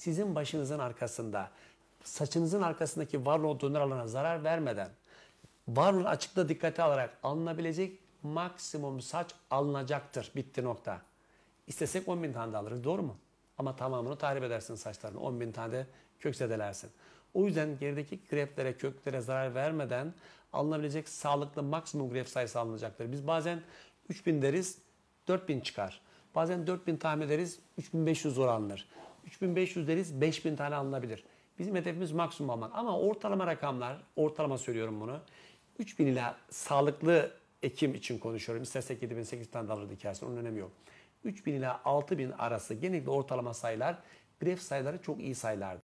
sizin başınızın arkasında, saçınızın arkasındaki varlığı donör alana zarar vermeden, varlığı açıkta dikkate alarak alınabilecek maksimum saç alınacaktır. Bitti nokta. İstesek 10 bin tane de alırız. Doğru mu? Ama tamamını tahrip edersin saçlarını. 10 bin tane de köksedelersin. O yüzden gerideki greplere, köklere zarar vermeden alınabilecek sağlıklı maksimum grep sayısı alınacaktır. Biz bazen 3000 deriz, 4000 çıkar. Bazen 4000 tahmin ederiz, 3500 zor alınır. 3500 deriz 5000 tane alınabilir. Bizim hedefimiz maksimum almak ama ortalama rakamlar, ortalama söylüyorum bunu. 3000 ila sağlıklı ekim için konuşuyorum. İstersek 7000 8000 tane de alırdı hikayesi. Onun önemi yok. 3000 ila 6000 arası genellikle ortalama sayılar, bref sayıları çok iyi sayılardır.